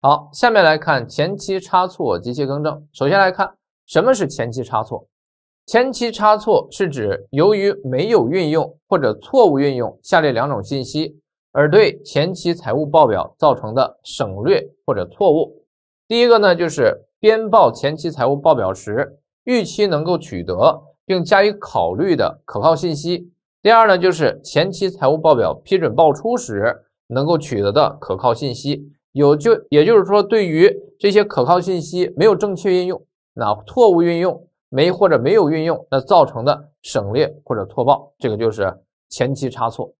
好，下面来看前期差错及其更正。首先来看什么是前期差错。前期差错是指由于没有运用或者错误运用下列两种信息而对前期财务报表造成的省略或者错误。第一个呢，就是编报前期财务报表时预期能够取得并加以考虑的可靠信息；第二呢，就是前期财务报表批准报出时能够取得的可靠信息。有就也就是说，对于这些可靠信息没有正确运用，那错误运用没或者没有运用，那造成的省略或者错报，这个就是前期差错。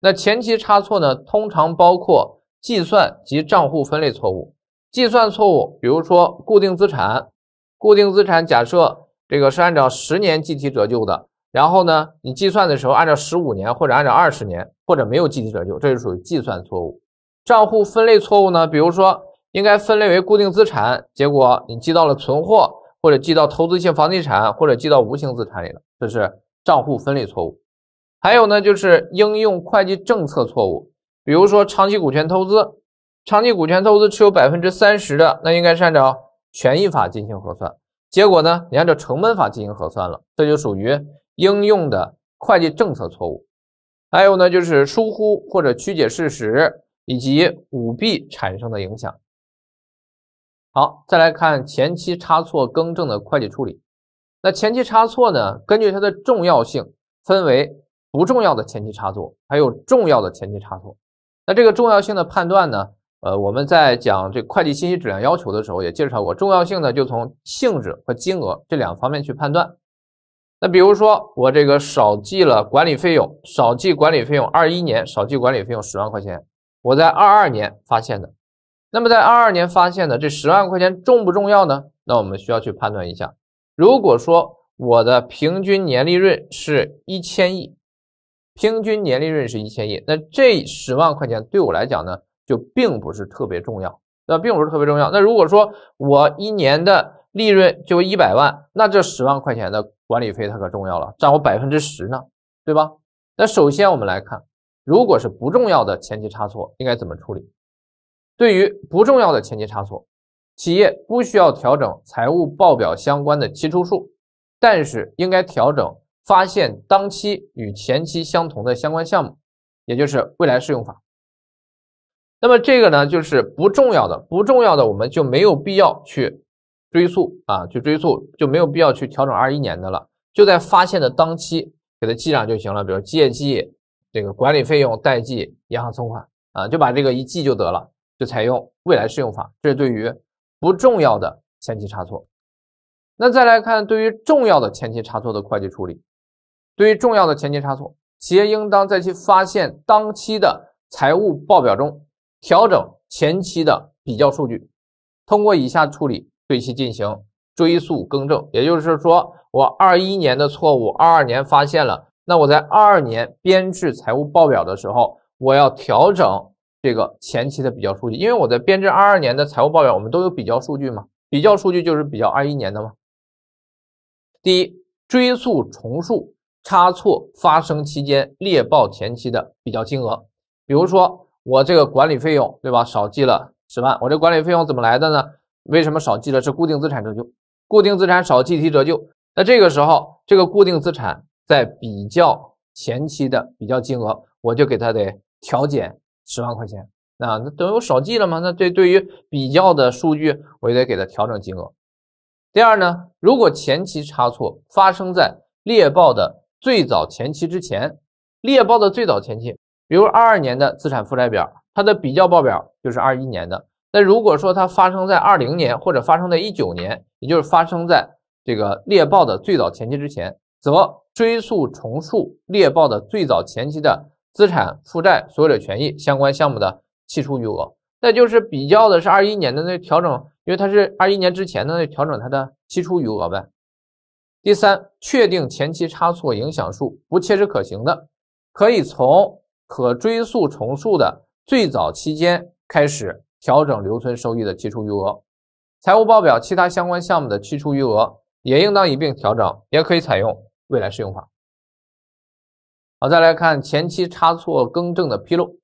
那前期差错呢，通常包括计算及账户分类错误。计算错误，比如说固定资产，固定资产假设这个是按照十年计提折旧的，然后呢，你计算的时候按照十五年或者按照二十年或者没有计提折旧，这就属于计算错误。账户分类错误呢？比如说，应该分类为固定资产，结果你记到了存货，或者记到投资性房地产，或者记到无形资产里了，这是账户分类错误。还有呢，就是应用会计政策错误，比如说长期股权投资，长期股权投资持有百分之三十的，那应该是按照权益法进行核算，结果呢，你按照成本法进行核算了，这就属于应用的会计政策错误。还有呢，就是疏忽或者曲解事实。以及舞弊产生的影响。好，再来看前期差错更正的会计处理。那前期差错呢？根据它的重要性，分为不重要的前期差错，还有重要的前期差错。那这个重要性的判断呢？呃，我们在讲这会计信息质量要求的时候也介绍过，重要性呢就从性质和金额这两方面去判断。那比如说，我这个少记了管理费用，少记管理费用二一年少记管理费用十万块钱。我在二二年发现的，那么在二二年发现的这十万块钱重不重要呢？那我们需要去判断一下。如果说我的平均年利润是一千亿，平均年利润是一千亿，那这十万块钱对我来讲呢，就并不是特别重要，那并不是特别重要。那如果说我一年的利润就一百万，那这十万块钱的管理费它可重要了，占我百分之十呢，对吧？那首先我们来看。如果是不重要的前期差错，应该怎么处理？对于不重要的前期差错，企业不需要调整财务报表相关的期初数，但是应该调整发现当期与前期相同的相关项目，也就是未来适用法。那么这个呢，就是不重要的，不重要的我们就没有必要去追溯啊，去追溯就没有必要去调整二一年的了，就在发现的当期给它记上就行了，比如借记。这个管理费用代记银行存款啊，就把这个一记就得了，就采用未来适用法。这是对于不重要的前期差错。那再来看对于重要的前期差错的会计处理，对于重要的前期差错，企业应当在其发现当期的财务报表中调整前期的比较数据，通过以下处理对其进行追溯更正。也就是说，我二一年的错误，二二年发现了。那我在二二年编制财务报表的时候，我要调整这个前期的比较数据，因为我在编制二二年的财务报表，我们都有比较数据嘛，比较数据就是比较二一年的嘛。第一，追溯重述差错发生期间列报前期的比较金额，比如说我这个管理费用对吧，少记了十万，我这管理费用怎么来的呢？为什么少记了？是固定资产折旧，固定资产少计提折旧，那这个时候这个固定资产。在比较前期的比较金额，我就给他得调减十万块钱啊，那等于我少记了嘛？那这对于比较的数据，我也得给他调整金额。第二呢，如果前期差错发生在猎豹的最早前期之前，猎豹的最早前期，比如二二年的资产负债表，它的比较报表就是二一年的。那如果说它发生在二零年或者发生在一九年，也就是发生在这个猎豹的最早前期之前，则追溯重述猎豹的最早前期的资产负债所有者权益相关项目的期初余额，那就是比较的是二一年的那调整，因为它是二一年之前的那调整它的期初余额呗。第三，确定前期差错影响数不切实可行的，可以从可追溯重述的最早期间开始调整留存收益的期初余额，财务报表其他相关项目的期初余额也应当一并调整，也可以采用。未来适用法。好，再来看前期差错更正的披露。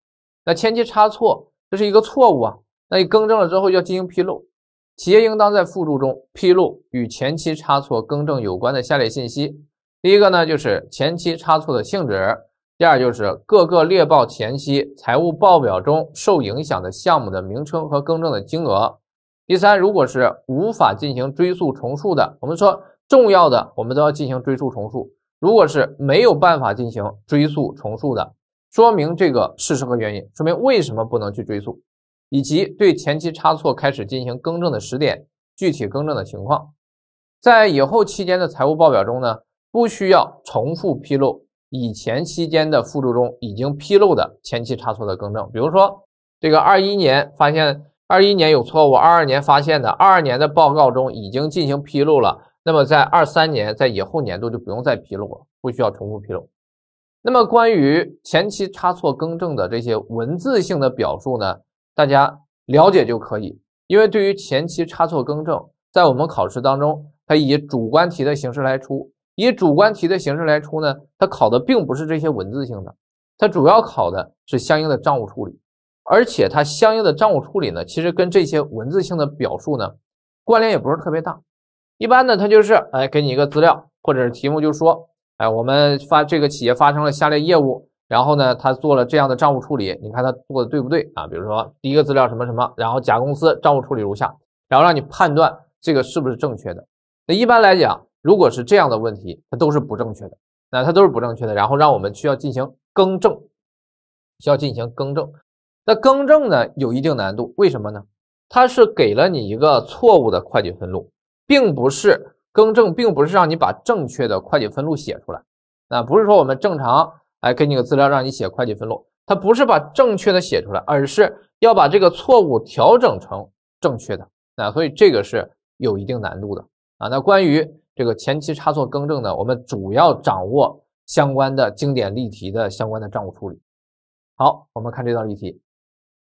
那前期差错这是一个错误啊，那你更正了之后要进行披露。企业应当在附注中披露与前期差错更正有关的下列信息：第一个呢，就是前期差错的性质；第二，就是各个列报前期财务报表中受影响的项目的名称和更正的金额；第三，如果是无法进行追溯重述的，我们说。重要的，我们都要进行追溯重述。如果是没有办法进行追溯重述的，说明这个事实和原因，说明为什么不能去追溯，以及对前期差错开始进行更正的时点，具体更正的情况，在以后期间的财务报表中呢，不需要重复披露以前期间的附注中已经披露的前期差错的更正。比如说，这个二一年发现二一年有错误，二二年发现的，二二年的报告中已经进行披露了。那么，在二三年，在以后年度就不用再披露了，不需要重复披露。那么，关于前期差错更正的这些文字性的表述呢，大家了解就可以。因为对于前期差错更正，在我们考试当中，它以主观题的形式来出。以主观题的形式来出呢，它考的并不是这些文字性的，它主要考的是相应的账务处理。而且，它相应的账务处理呢，其实跟这些文字性的表述呢，关联也不是特别大。一般呢，他就是哎，给你一个资料或者是题目，就说哎，我们发这个企业发生了下列业务，然后呢，他做了这样的账务处理，你看他做的对不对啊？比如说第一个资料什么什么，然后甲公司账务处理如下，然后让你判断这个是不是正确的。那一般来讲，如果是这样的问题，它都是不正确的，那它都是不正确的。然后让我们需要进行更正，需要进行更正。那更正呢有一定难度，为什么呢？它是给了你一个错误的会计分录。并不是更正，并不是让你把正确的会计分录写出来，啊，不是说我们正常哎给你个资料让你写会计分录，它不是把正确的写出来，而是要把这个错误调整成正确的，啊，所以这个是有一定难度的啊。那关于这个前期差错更正呢，我们主要掌握相关的经典例题的相关的账务处理。好，我们看这道例题。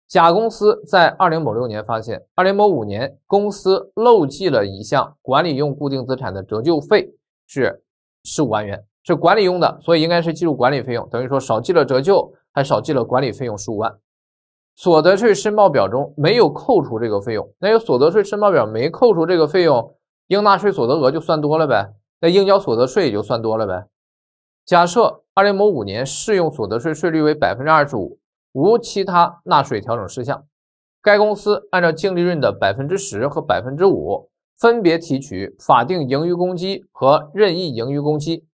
甲公司在二零某六年发现，二零某五年公司漏记了一项管理用固定资产的折旧费是十五万元，是管理用的，所以应该是计入管理费用，等于说少记了折旧，还少记了管理费用十五万。所得税申报表中没有扣除这个费用，那所得税申报表没扣除这个费用，应纳税所得额就算多了呗，那应交所得税也就算多了呗。假设二零某五年适用所得税税率为百分之二十五。无其他纳税调整事项，该公司按照净利润的百分之十和百分之五分别提取法定盈余公积和任意盈余公积。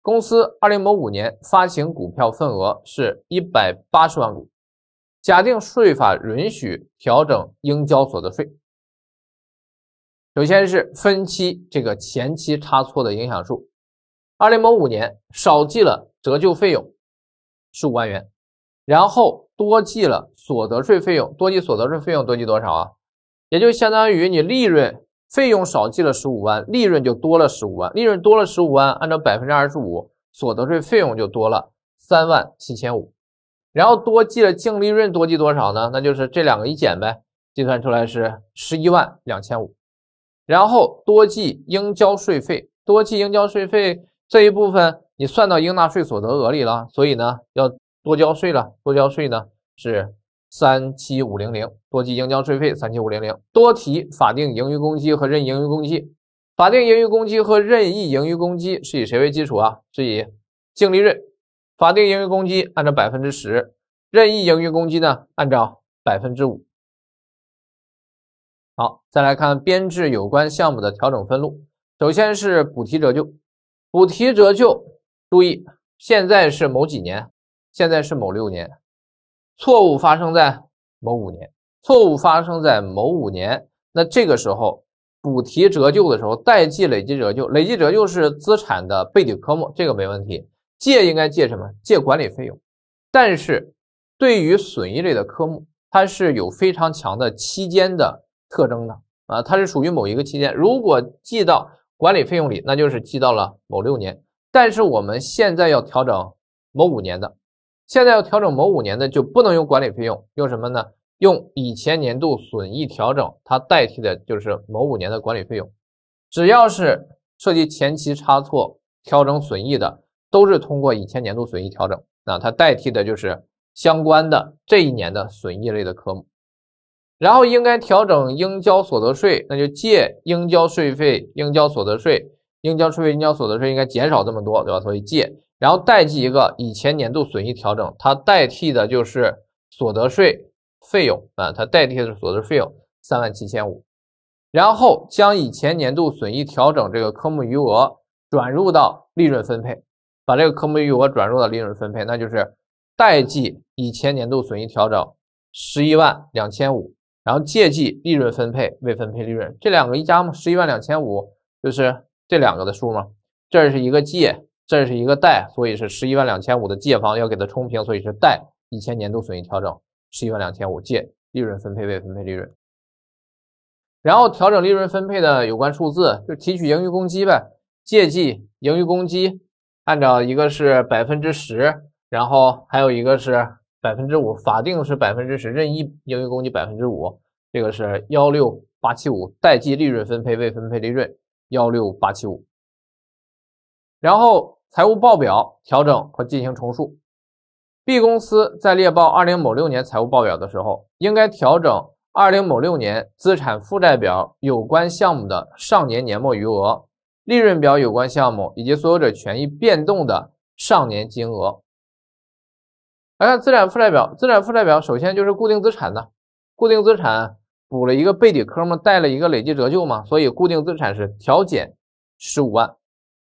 公司二零某五年发行股票份额是一百八十万股，假定税法允许调整应交所得税。首先是分期这个前期差错的影响数，二零某五年少计了折旧费用十五万元。然后多计了所得税费用，多计所得税费用多计多少啊？也就相当于你利润费用少记了十五万，利润就多了十五万，利润多了十五万，按照百分之二十五所得税费用就多了三万七千五。然后多记了净利润多记多少呢？那就是这两个一减呗，计算出来是十一万两千五。然后多计应交税费，多计应交税费这一部分你算到应纳税所得额里了，所以呢要。多交税了，多交税呢是三七五零零，多计应交税费三七五零零，多提法定盈余公积和任意盈余公积。法定盈余公积和任意盈余公积是以谁为基础啊？是以净利润。法定盈余公积按照百分之十，任意盈余公积呢按照百分之五。好，再来看编制有关项目的调整分录。首先是补提折旧，补提折旧，注意现在是某几年。现在是某六年，错误发生在某五年，错误发生在某五年。那这个时候补提折旧的时候，代记累计折旧，累计折旧是资产的背景科目，这个没问题。借应该借什么？借管理费用。但是对于损益类的科目，它是有非常强的期间的特征的啊，它是属于某一个期间。如果记到管理费用里，那就是记到了某六年。但是我们现在要调整某五年的。现在要调整某五年的，就不能用管理费用，用什么呢？用以前年度损益调整，它代替的就是某五年的管理费用。只要是涉及前期差错调整损益的，都是通过以前年度损益调整，那它代替的就是相关的这一年的损益类的科目。然后应该调整应交所得税，那就借应交税费、应交所得税、应交税费、应交所得税，应该减少这么多，对吧？所以借。然后代记一个以前年度损益调整，它代替的就是所得税费用啊，它代替的所得税费用三万七千五，然后将以前年度损益调整这个科目余额转入到利润分配，把这个科目余额转入到利润分配，那就是代记以前年度损益调整十一万两千五，然后借记利润分配未分配利润，这两个一加嘛，十一万两千五就是这两个的数嘛，这是一个借。这是一个贷，所以是十一万两千五的借方要给它冲平，所以是贷一千年度损益调整十一万两千五借利润分配未分配利润，然后调整利润分配的有关数字就提取盈余公积呗，借记盈余公积，按照一个是百分之十，然后还有一个是百分之五，法定是百分之十，任意盈余公积百分之五，这个是幺六八七五，贷记利润分配未分配利润幺六八七五，然后。财务报表调整和进行重述。B 公司在列报二零某六年财务报表的时候，应该调整二零某六年资产负债表有关项目的上年年末余额、利润表有关项目以及所有者权益变动的上年金额。来看资产负债表，资产负债表首先就是固定资产呢，固定资产补了一个背底科目，带了一个累计折旧嘛，所以固定资产是调减十五万。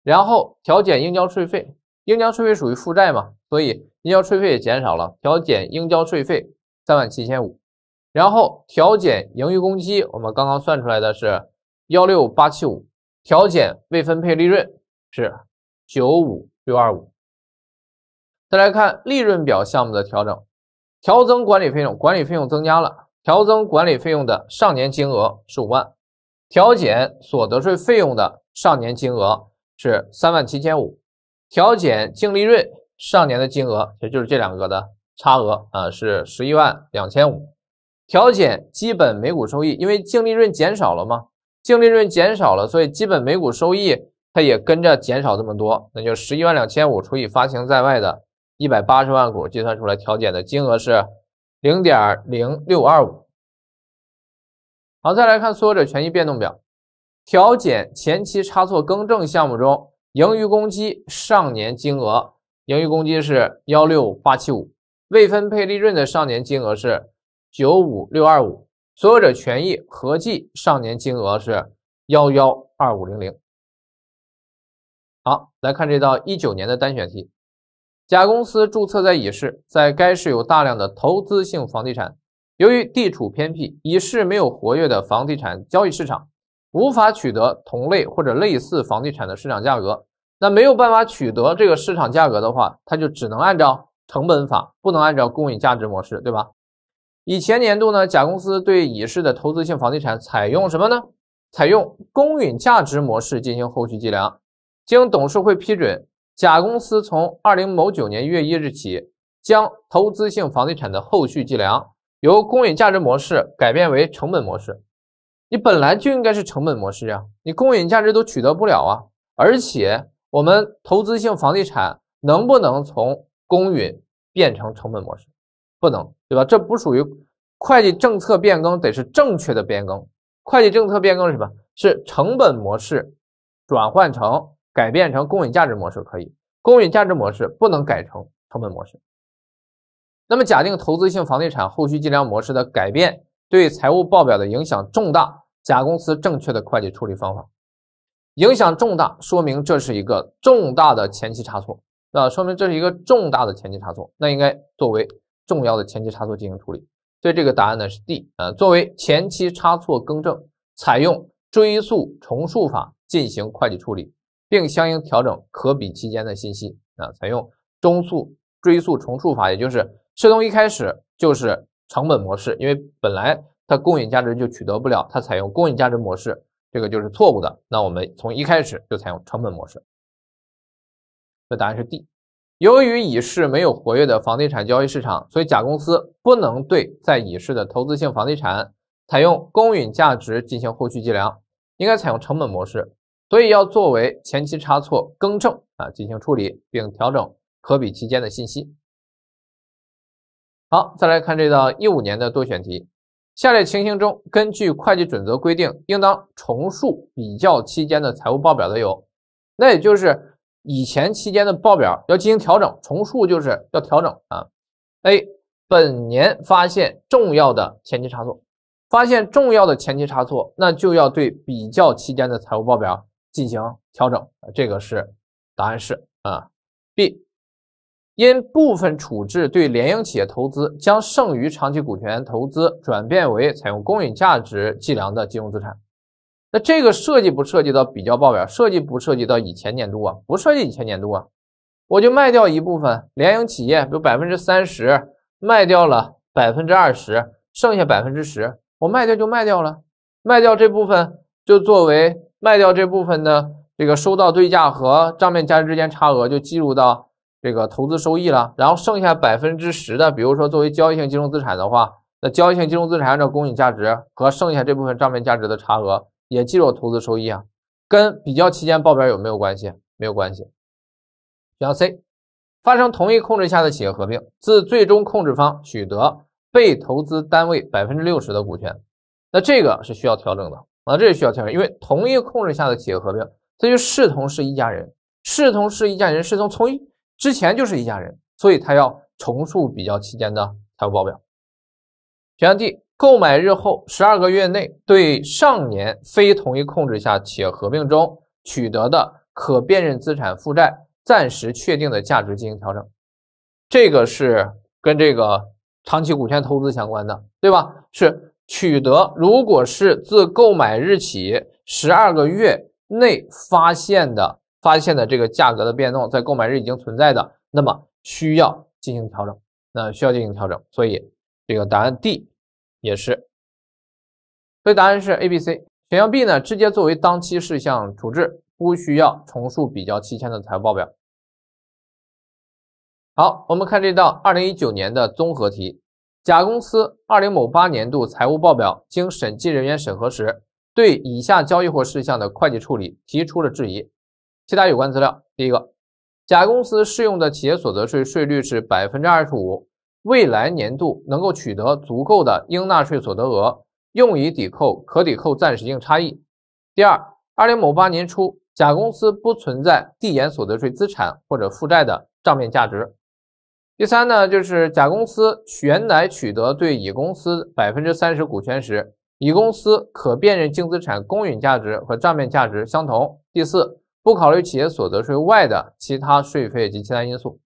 然后调减应交税费，应交税费属于负债嘛，所以应交税费也减少了。调减应交税费三万七千五，然后调减盈余公积，我们刚刚算出来的是幺六八七五，调减未分配利润是九五六二五。再来看利润表项目的调整，调增管理费用，管理费用增加了，调增管理费用的上年金额十五万，调减所得税费用的上年金额。是三万七千五，调减净利润上年的金额，也就是这两个的差额啊，是十一万两千五。调减基本每股收益，因为净利润减少了嘛，净利润减少了，所以基本每股收益它也跟着减少这么多，那就十一万两千五除以发行在外的一百八十万股，计算出来调减的金额是零点零六二五。好，再来看所有者权益变动表。调减前期差错更正项目中盈余公积上年金额，盈余公积是幺六八七五，未分配利润的上年金额是九五六二五，所有者权益合计上年金额是幺幺二五零零。好，来看这道一九年的单选题。甲公司注册在乙市，在该市有大量的投资性房地产，由于地处偏僻，乙市没有活跃的房地产交易市场。无法取得同类或者类似房地产的市场价格，那没有办法取得这个市场价格的话，它就只能按照成本法，不能按照公允价值模式，对吧？以前年度呢，甲公司对乙市的投资性房地产采用什么呢？采用公允价值模式进行后续计量。经董事会批准，甲公司从二零某九年一月一日起，将投资性房地产的后续计量由公允价值模式改变为成本模式。你本来就应该是成本模式啊，你公允价值都取得不了啊，而且我们投资性房地产能不能从公允变成成本模式？不能，对吧？这不属于会计政策变更，得是正确的变更。会计政策变更是什么？是成本模式转换成、改变成公允价值模式可以，公允价值模式不能改成成本模式。那么假定投资性房地产后续计量模式的改变对财务报表的影响重大。甲公司正确的会计处理方法，影响重大，说明这是一个重大的前期差错，啊，说明这是一个重大的前期差错，那应该作为重要的前期差错进行处理。对这个答案呢是 D，啊，作为前期差错更正，采用追溯重述法进行会计处理，并相应调整可比期间的信息。啊，采用中溯追溯重述法，也就是是从一开始就是成本模式，因为本来。它公允价值就取得不了，它采用公允价值模式，这个就是错误的。那我们从一开始就采用成本模式，这答案是 D。由于乙市没有活跃的房地产交易市场，所以甲公司不能对在乙市的投资性房地产采用公允价值进行后续计量，应该采用成本模式，所以要作为前期差错更正啊进行处理，并调整可比期间的信息。好，再来看这道一五年的多选题。下列情形中，根据会计准则规定，应当重述比较期间的财务报表的有，那也就是以前期间的报表要进行调整，重述就是要调整啊。A 本年发现重要的前期差错，发现重要的前期差错，那就要对比较期间的财务报表进行调整，这个是答案是啊。B 因部分处置对联营企业投资，将剩余长期股权投资转变为采用公允价值计量的金融资产。那这个设计不涉及到比较报表，设计不涉及到以前年度啊，不涉及以前年度啊。我就卖掉一部分联营企业，比如百分之三十，卖掉了百分之二十，剩下百分之十，我卖掉就卖掉了，卖掉这部分就作为卖掉这部分的这个收到对价和账面价值之间差额就计入到。这个投资收益了，然后剩下百分之十的，比如说作为交易性金融资产的话，那交易性金融资产按照公允价值和剩下这部分账面价值的差额也计入投资收益啊，跟比较期间报表有没有关系？没有关系。选项 C，发生同一控制下的企业合并，自最终控制方取得被投资单位百分之六十的股权，那这个是需要调整的啊，这个需要调整，因为同一控制下的企业合并，这就视同是一家人，视同是一家人，视同从一。之前就是一家人，所以他要重述比较期间的财务报表。选项 D，购买日后十二个月内对上年非同一控制下企业合并中取得的可辨认资产负债暂时确定的价值进行调整，这个是跟这个长期股权投资相关的，对吧？是取得，如果是自购买日起十二个月内发现的。发现的这个价格的变动在购买日已经存在的，那么需要进行调整，那需要进行调整，所以这个答案 D 也是，所以答案是 A、B、C。选项 B 呢，直接作为当期事项处置，不需要重述比较期限的财务报表。好，我们看这道二零一九年的综合题。甲公司二零某八年度财务报表经审计人员审核时，对以下交易或事项的会计处理提出了质疑。其他有关资料：第一个，甲公司适用的企业所得税税率是百分之二十五，未来年度能够取得足够的应纳税所得额，用以抵扣可抵扣暂时性差异。第二，二零某八年初，甲公司不存在递延所得税资产或者负债的账面价值。第三呢，就是甲公司原来取得对乙公司百分之三十股权时，乙公司可辨认净资产公允价值和账面价值相同。第四。不考虑企业所得税外的其他税费及其他因素。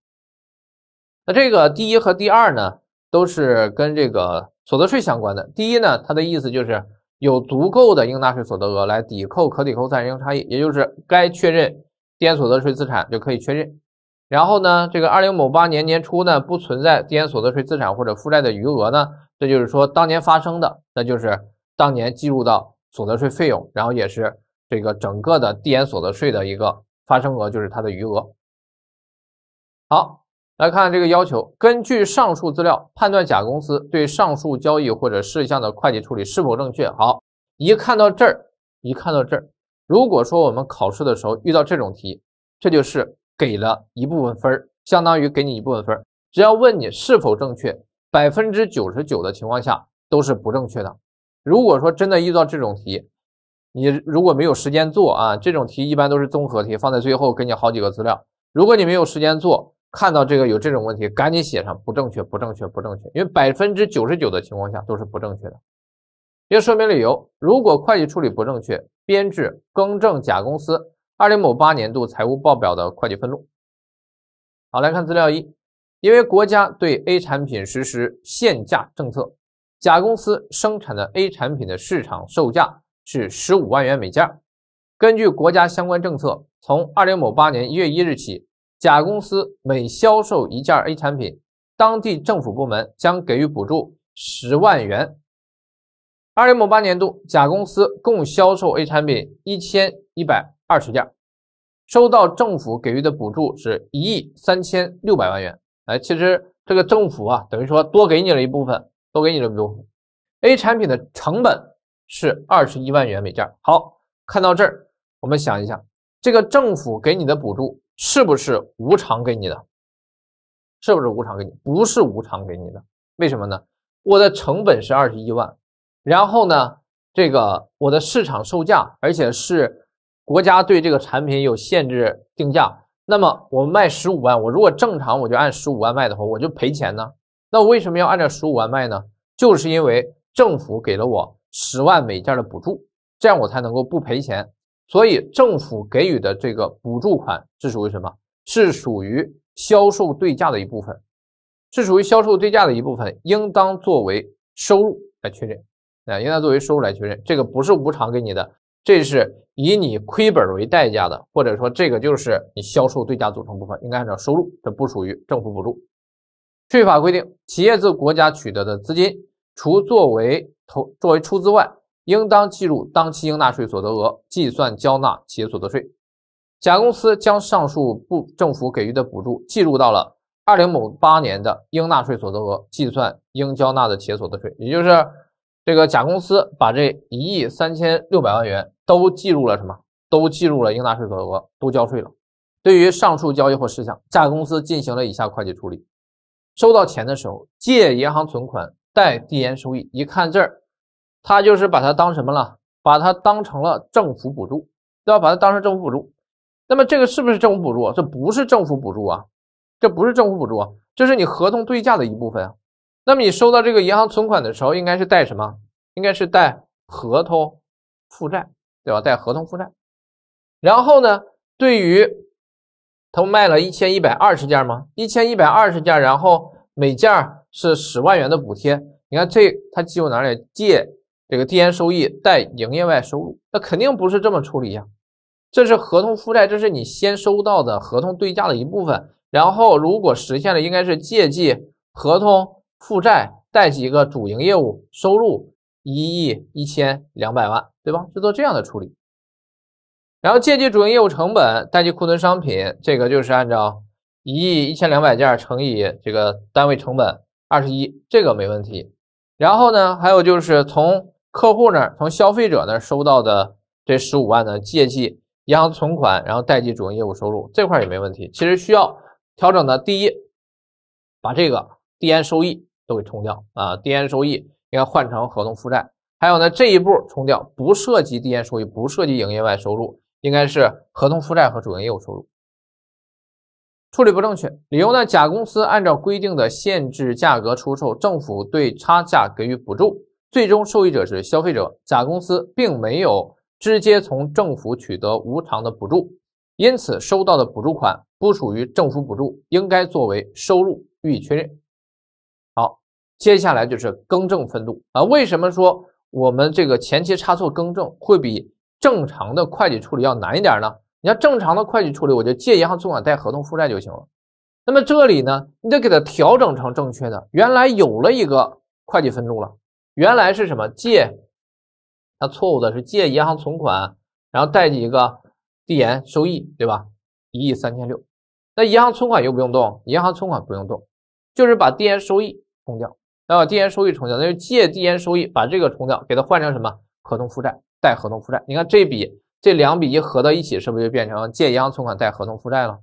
那这个第一和第二呢，都是跟这个所得税相关的。第一呢，它的意思就是有足够的应纳税所得额来抵扣可抵扣暂时差异，也就是该确认递延所得税资产就可以确认。然后呢，这个二零某八年年初呢，不存在递延所得税资产或者负债的余额呢，这就是说当年发生的，那就是当年计入到所得税费用，然后也是。这个整个的递延所得税的一个发生额就是它的余额。好，来看这个要求，根据上述资料，判断甲公司对上述交易或者事项的会计处理是否正确。好，一看到这儿，一看到这儿，如果说我们考试的时候遇到这种题，这就是给了一部分分儿，相当于给你一部分分儿。只要问你是否正确，百分之九十九的情况下都是不正确的。如果说真的遇到这种题，你如果没有时间做啊，这种题一般都是综合题，放在最后给你好几个资料。如果你没有时间做，看到这个有这种问题，赶紧写上不正确、不正确、不正确，因为百分之九十九的情况下都是不正确的。要说明理由。如果会计处理不正确，编制更正甲公司二零某八年度财务报表的会计分录。好，来看资料一，因为国家对 A 产品实施限价政策，甲公司生产的 A 产品的市场售价。是十五万元每件。根据国家相关政策，从二零某八年一月一日起，甲公司每销售一件 A 产品，当地政府部门将给予补助十万元。二零某八年度，甲公司共销售 A 产品一千一百二十件，收到政府给予的补助是一亿三千六百万元。哎，其实这个政府啊，等于说多给你了一部分，多给你了补助。A 产品的成本。是二十一万元每件，好看到这儿，我们想一下，这个政府给你的补助是不是无偿给你的？是不是无偿给你？不是无偿给你的，为什么呢？我的成本是二十一万，然后呢，这个我的市场售价，而且是国家对这个产品有限制定价，那么我卖十五万，我如果正常我就按十五万卖的话，我就赔钱呢。那我为什么要按照十五万卖呢？就是因为政府给了我。十万每件的补助，这样我才能够不赔钱。所以政府给予的这个补助款是属于什么？是属于销售对价的一部分，是属于销售对价的一部分，应当作为收入来确认。啊，应当作为收入来确认。这个不是无偿给你的，这是以你亏本为代价的，或者说这个就是你销售对价组成部分，应该按照收入。这不属于政府补助。税法规定，企业自国家取得的资金，除作为投作为出资外，应当计入当期应纳税所得额，计算缴纳企业所得税。甲公司将上述部政府给予的补助计入到了二零某八年的应纳税所得额，计算应交纳的企业所得税。也就是这个甲公司把这一亿三千六百万元都计入了什么？都计入了应纳税所得额，都交税了。对于上述交易或事项，甲公司进行了以下会计处理：收到钱的时候，借银行存款。带递延收益，一看这儿，他就是把它当什么了？把它当成了政府补助，对吧？把它当成政府补助。那么这个是不是政府补助？这不是政府补助啊，这不是政府补助，啊，这是你合同对价的一部分啊。那么你收到这个银行存款的时候，应该是带什么？应该是带合同负债，对吧？带合同负债。然后呢，对于他卖了一千一百二十件吗？一千一百二十件，然后每件。是十万元的补贴，你看这它记入哪里？借这个递延收益，贷营业外收入，那肯定不是这么处理呀。这是合同负债，这是你先收到的合同对价的一部分。然后如果实现了，应该是借记合同负债，贷几个主营业务收入一亿一千两百万，对吧？就做这样的处理。然后借记主营业务成本，贷记库存商品，这个就是按照一亿一千两百件乘以这个单位成本。二十一，这个没问题。然后呢，还有就是从客户那儿、从消费者那儿收到的这十五万的借记银行存款，然后贷记主营业务收入这块也没问题。其实需要调整的，第一，把这个递延收益都给冲掉啊，递延收益应该换成合同负债。还有呢，这一步冲掉不涉及递延收益，不涉及营业外收入，应该是合同负债和主营业务收入。处理不正确，理由呢？甲公司按照规定的限制价格出售，政府对差价给予补助，最终受益者是消费者。甲公司并没有直接从政府取得无偿的补助，因此收到的补助款不属于政府补助，应该作为收入予以确认。好，接下来就是更正分度啊。为什么说我们这个前期差错更正会比正常的会计处理要难一点呢？你要正常的会计处理，我就借银行存款贷合同负债就行了。那么这里呢，你得给它调整成正确的。原来有了一个会计分录了，原来是什么借？它错误的是借银行存款，然后贷一个递延收益，对吧？一亿三千六。那银行存款又不用动，银行存款不用动，就是把递延收益冲掉。那把递延收益冲掉，那就借递延收益，把这个冲掉，给它换成什么合同负债贷合同负债。你看这笔。这两笔一合到一起，是不是就变成借银行存款贷合同负债了？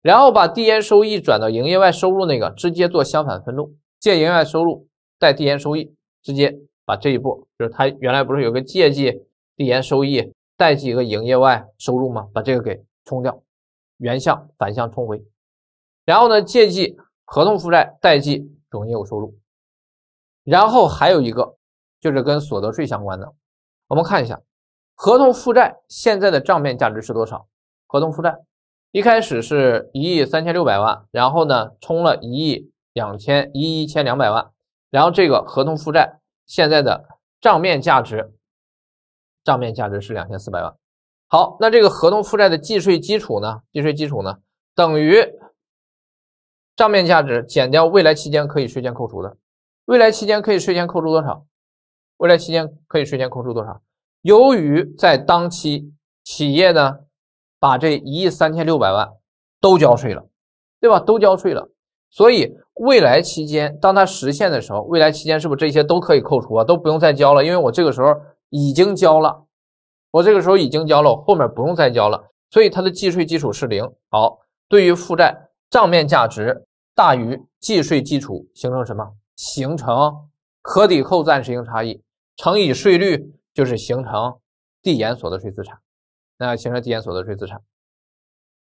然后把递延收益转到营业外收入那个，直接做相反分录，借营业外收入，贷递延收益，直接把这一步就是它原来不是有个借记递延收益，贷记一个营业外收入吗？把这个给冲掉，原项反向冲回。然后呢，借记合同负债，贷记主营业务收入。然后还有一个就是跟所得税相关的，我们看一下。合同负债现在的账面价值是多少？合同负债一开始是一亿三千六百万，然后呢，充了一亿两千一一千两百万，然后这个合同负债现在的账面价值，账面价值是两千四百万。好，那这个合同负债的计税基础呢？计税基础呢？等于账面价值减掉未来期间可以税前扣除的，未来期间可以税前扣除多少？未来期间可以税前扣除多少？由于在当期企业呢，把这一亿三千六百万都交税了，对吧？都交税了，所以未来期间当它实现的时候，未来期间是不是这些都可以扣除啊？都不用再交了，因为我这个时候已经交了，我这个时候已经交了，后面不用再交了，所以它的计税基础是零。好，对于负债账面价值大于计税基础，形成什么？形成可抵扣暂时性差异，乘以税率。就是形成递延所得税资产，那形成递延所得税资产，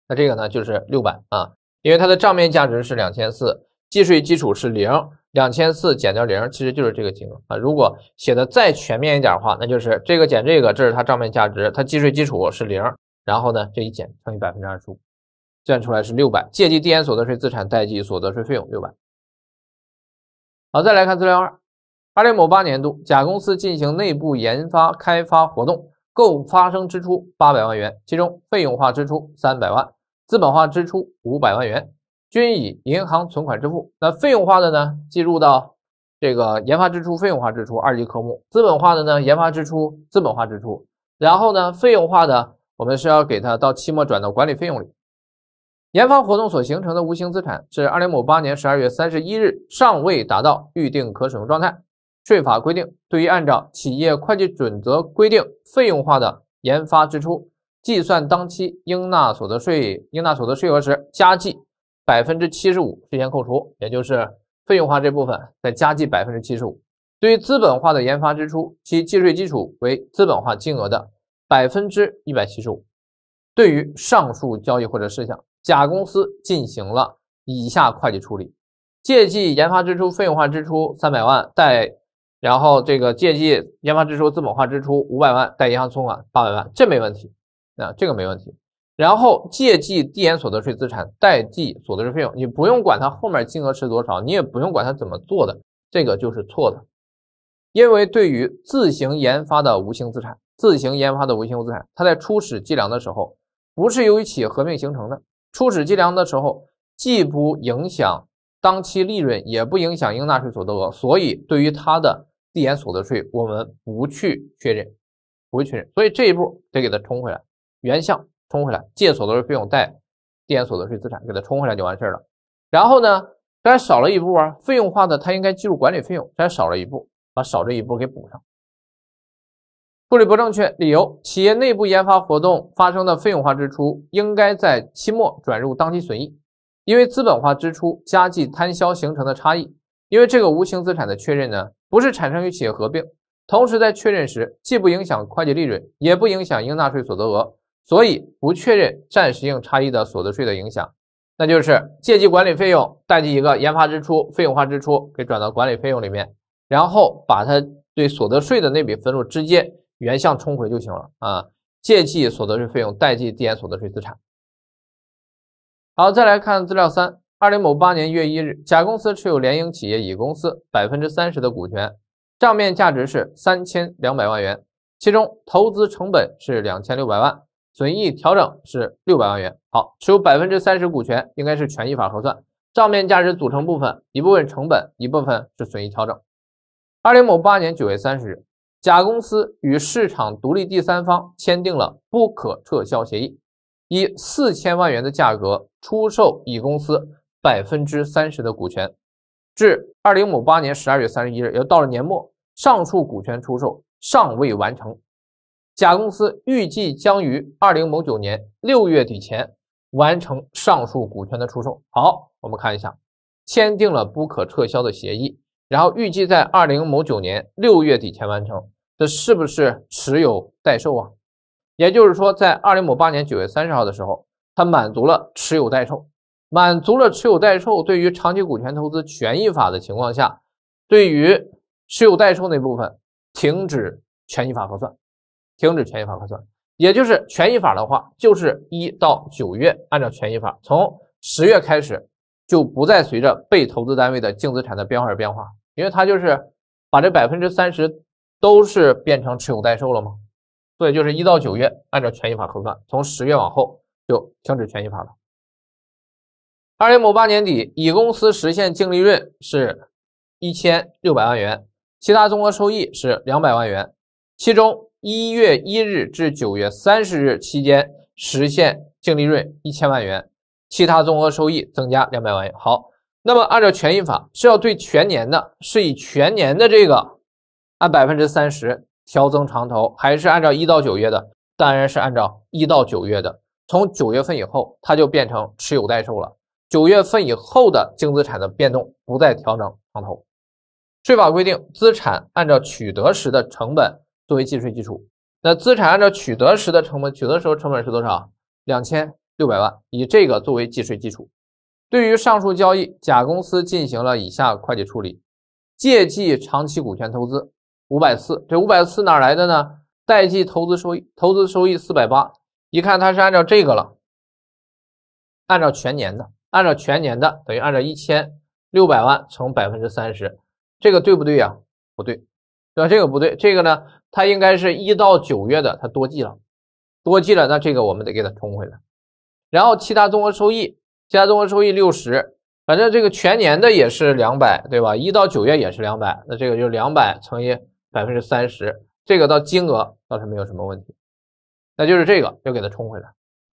那这个呢就是六百啊，因为它的账面价值是两千四，计税基础是零，两千四减掉零其实就是这个金额啊。如果写的再全面一点的话，那就是这个减这个，这是它账面价值，它计税基础是零，然后呢这一减乘以百分之二十五，算出来是六百，借记递延所得税资产，贷记所得税费用六百。好，再来看资料二。二零某八年度，甲公司进行内部研发开发活动，共发生支出八百万元，其中费用化支出三百万，资本化支出五百万元，均以银行存款支付。那费用化的呢，计入到这个研发支出费用化支出二级科目；资本化的呢，研发支出资本化支出。然后呢，费用化的我们是要给它到期末转到管理费用里。研发活动所形成的无形资产，是二零某八年十二月三十一日，尚未达到预定可使用状态。税法规定，对于按照企业会计准则规定费用化的研发支出，计算当期应纳所得税应纳所得税额时，加计百分之七十五税前扣除，也就是费用化这部分再加计百分之七十五。对于资本化的研发支出，其计税基础为资本化金额的百分之一百七十五。对于上述交易或者事项，甲公司进行了以下会计处理：借记研发支出费用化支出三百万，贷。然后这个借记研发支出、资本化支出五百万，贷银行存款八百万，这没问题啊，这个没问题。然后借记递延所得税资产，贷记所得税费用。你不用管它后面金额是多少，你也不用管它怎么做的，这个就是错的。因为对于自行研发的无形资产，自行研发的无形资产，它在初始计量的时候，不是由于企业合并形成的，初始计量的时候既不影响。当期利润也不影响应纳税所得额，所以对于它的递延所得税，我们不去确认，不会确认。所以这一步得给它冲回来，原项冲回来，借所得税费用贷递延所得税资产，给它冲回来就完事儿了。然后呢，该少了一步啊，费用化的它应该计入管理费用，该少了一步，把少这一步给补上。处理不正确，理由：企业内部研发活动发生的费用化支出，应该在期末转入当期损益。因为资本化支出加计摊销形成的差异，因为这个无形资产的确认呢，不是产生于企业合并，同时在确认时既不影响会计利润，也不影响应纳税所得额，所以不确认暂时性差异的所得税的影响。那就是借记管理费用，贷记一个研发支出费用化支出，给转到管理费用里面，然后把它对所得税的那笔分录直接原项冲回就行了啊，借记所得税费用，贷记递延所得税资产。好，再来看资料三。二零某八年一月一日，甲公司持有联营企业乙公司百分之三十的股权，账面价值是三千两百万元，其中投资成本是两千六百万，损益调整是六百万元。好，持有百分之三十股权应该是权益法核算，账面价值组成部分一部分成本，一部分是损益调整。二零某八年九月三十日，甲公司与市场独立第三方签订了不可撤销协议。以四千万元的价格出售乙公司百分之三十的股权，至二零某八年十二月三十一日，也到了年末，上述股权出售尚未完成。甲公司预计将于二零某九年六月底前完成上述股权的出售。好，我们看一下，签订了不可撤销的协议，然后预计在二零某九年六月底前完成，这是不是持有待售啊？也就是说，在二零五八年九月三十号的时候，它满足了持有代售，满足了持有代售对于长期股权投资权益法的情况下，对于持有代售那部分停止权益法核算，停止权益法核算。也就是权益法的话，就是一到九月按照权益法，从十月开始就不再随着被投资单位的净资产的变化而变化，因为它就是把这百分之三十都是变成持有代售了吗？所以就是一到九月按照权益法核算，从十月往后就停止权益法了。二零某八年底，乙公司实现净利润是一千六百万元，其他综合收益是两百万元，其中一月一日至九月三十日期间实现净利润一千万元，其他综合收益增加两百万元。好，那么按照权益法是要对全年的是以全年的这个按百分之三十。调增长投还是按照一到九月的，当然是按照一到九月的。从九月份以后，它就变成持有待售了。九月份以后的净资产的变动不再调整长投。税法规定，资产按照取得时的成本作为计税基础。那资产按照取得时的成本，取得时候成本是多少？两千六百万，以这个作为计税基础。对于上述交易，甲公司进行了以下会计处理：借记长期股权投资。五百四，这五百四哪来的呢？代际投资收益，投资收益四百八，一看它是按照这个了，按照全年的，按照全年的等于按照一千六百万乘百分之三十，这个对不对呀？不对，对吧？这个不对，这个呢，它应该是一到九月的，它多记了，多记了，那这个我们得给它冲回来。然后其他综合收益，其他综合收益六十，反正这个全年的也是两百，对吧？一到九月也是两百，那这个就两百乘以。百分之三十，这个到金额倒是没有什么问题，那就是这个要给它冲回来。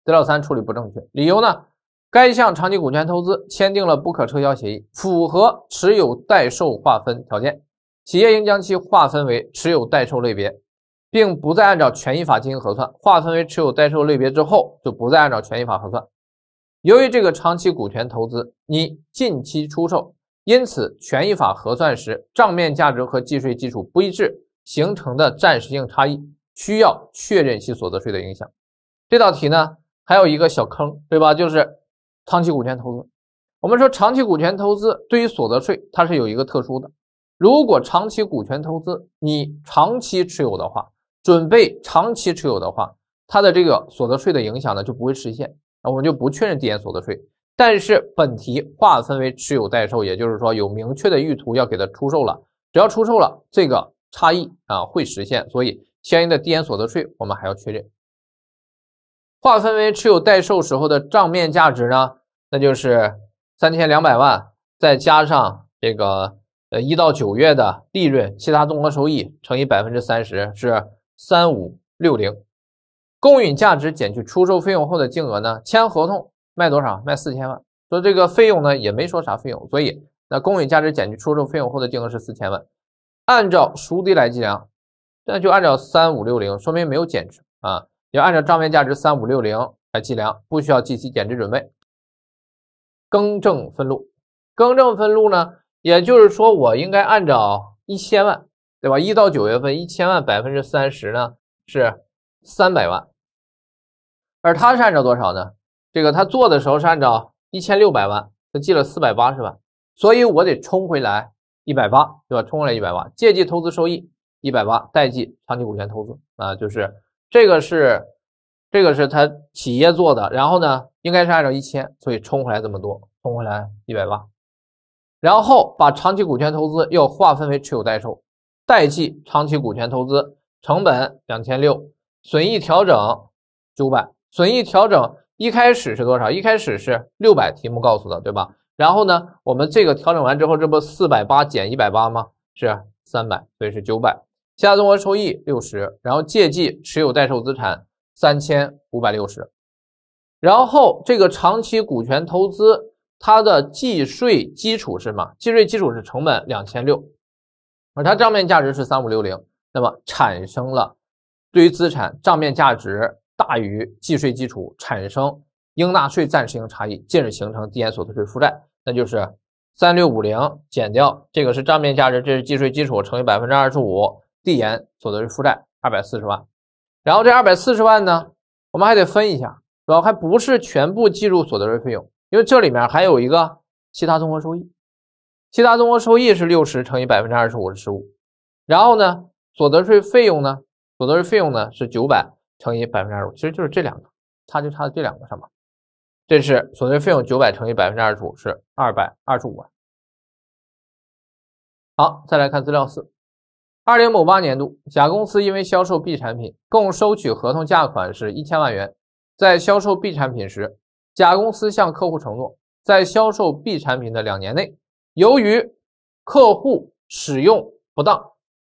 资料三处理不正确，理由呢？该项长期股权投资签订了不可撤销协议，符合持有待售划分条件，企业应将其划分为持有待售类别，并不再按照权益法进行核算。划分为持有待售类别之后，就不再按照权益法核算。由于这个长期股权投资你近期出售。因此，权益法核算时，账面价值和计税基础不一致形成的暂时性差异，需要确认其所得税的影响。这道题呢，还有一个小坑，对吧？就是长期股权投资。我们说长期股权投资对于所得税，它是有一个特殊的。如果长期股权投资你长期持有的话，准备长期持有的话，它的这个所得税的影响呢就不会实现，那我们就不确认递延所得税。但是本题划分为持有待售，也就是说有明确的意图要给它出售了。只要出售了，这个差异啊会实现，所以相应的递延所得税我们还要确认。划分为持有待售时候的账面价值呢，那就是三千两百万，再加上这个呃一到九月的利润，其他综合收益乘以百分之三十是三五六零，公允价值减去出售费用后的净额呢，签合同。卖多少？卖四千万。说这个费用呢，也没说啥费用，所以那公允价值减去出售费用后的金额是四千万。按照孰低来计量，那就按照三五六零，说明没有减值啊。要按照账面价值三五六零来计量，不需要计提减值准备。更正分录，更正分录呢，也就是说我应该按照一千万，对吧？一到九月份一千万，百分之三十呢是三百万，而它是按照多少呢？这个他做的时候是按照一千六百万，他记了四百八十万，所以我得冲回来一百八，对吧？冲回来一百八，借记投资收益一百八，贷记长期股权投资啊，就是这个是这个是他企业做的，然后呢，应该是按照一千，所以冲回来这么多，冲回来一百八，然后把长期股权投资又划分为持有待售，贷记长期股权投资成本两千六，损益调整九百，损益调整。一开始是多少？一开始是六百，题目告诉的，对吧？然后呢，我们这个调整完之后，这不四百八减一百八吗？是三百，所以是九百。他综合收益六十，然后借记持有待售资产三千五百六十，然后这个长期股权投资它的计税基础是什么？计税基础是成本两千六，而它账面价值是三五六零，那么产生了对于资产账面价值。大于计税基础产生应纳税暂时性差异，进而形成递延所得税负债，那就是三六五零减掉这个是账面价值，这是计税基础乘以百分之二十五，递延所得税负债二百四十万。然后这二百四十万呢，我们还得分一下，主要还不是全部计入所得税费用，因为这里面还有一个其他综合收益，其他综合收益是六十乘以百分之二十五是十五，然后呢，所得税费用呢，所得税费用呢是九百，900, 乘以百分之二十五，其实就是这两个，差就差在这两个上嘛。这是所得费用九百乘以百分之二十五是二百二十五万。好，再来看资料四，二零某八年度，甲公司因为销售 B 产品，共收取合同价款是一千万元。在销售 B 产品时，甲公司向客户承诺，在销售 B 产品的两年内，由于客户使用不当，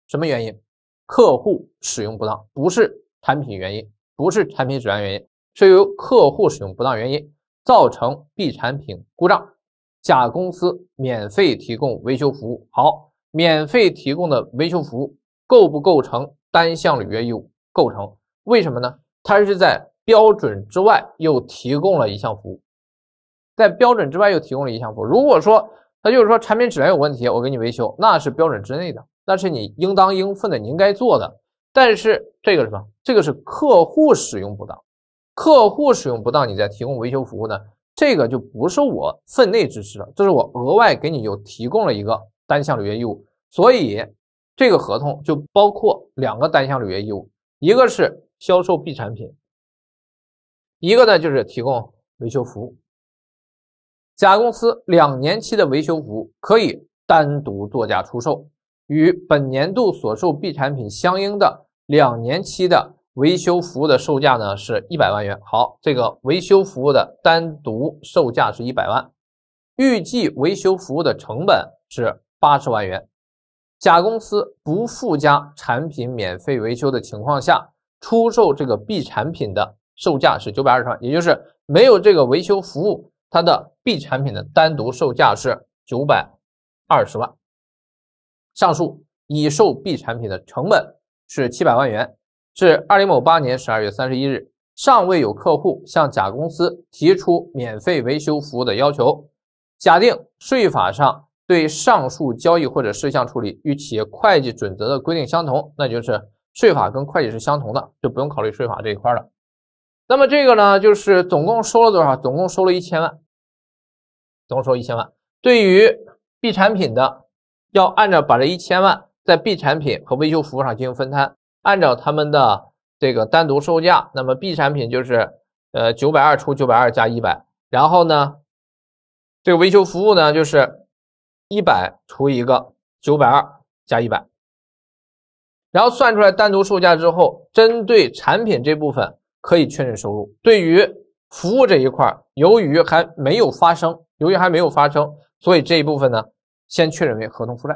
什么原因？客户使用不当，不是。产品原因不是产品质量原因，是由客户使用不当原因造成 B 产品故障，甲公司免费提供维修服务。好，免费提供的维修服务构不构成单项履约义务？构成，为什么呢？它是在标准之外又提供了一项服务，在标准之外又提供了一项服务。如果说，那就是说产品质量有问题，我给你维修，那是标准之内的，那是你应当应分的，你应该做的。但是这个什么？这个是客户使用不当，客户使用不当，你在提供维修服务呢？这个就不是我分内之事了，这是我额外给你又提供了一个单项履约义务。所以这个合同就包括两个单项履约义务，一个是销售 B 产品，一个呢就是提供维修服务。甲公司两年期的维修服务可以单独作价出售，与本年度所售 B 产品相应的。两年期的维修服务的售价呢是一百万元。好，这个维修服务的单独售价是一百万，预计维修服务的成本是八十万元。甲公司不附加产品免费维修的情况下，出售这个 B 产品的售价是九百二十万，也就是没有这个维修服务，它的 B 产品的单独售价是九百二十万。上述已售 B 产品的成本。是七百万元，至二零某八年十二月三十一日，尚未有客户向甲公司提出免费维修服务的要求。假定税法上对上述交易或者事项处理与企业会计准则的规定相同，那就是税法跟会计是相同的，就不用考虑税法这一块了。那么这个呢，就是总共收了多少？总共收了一千万，总共收一千万。对于 B 产品的，要按照把这一千万。在 B 产品和维修服务上进行分摊，按照他们的这个单独售价，那么 B 产品就是呃九百二除九百二加一百，然后呢，这个维修服务呢就是一百除一个九百二加一百，然后算出来单独售价之后，针对产品这部分可以确认收入，对于服务这一块由于还没有发生，由于还没有发生，所以这一部分呢先确认为合同负债。